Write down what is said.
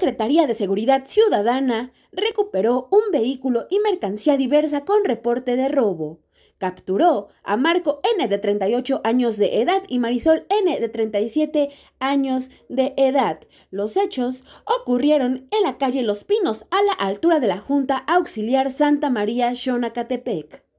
Secretaría de Seguridad Ciudadana recuperó un vehículo y mercancía diversa con reporte de robo. Capturó a Marco N de 38 años de edad y Marisol N de 37 años de edad. Los hechos ocurrieron en la calle Los Pinos a la altura de la Junta Auxiliar Santa María Xonacatepec.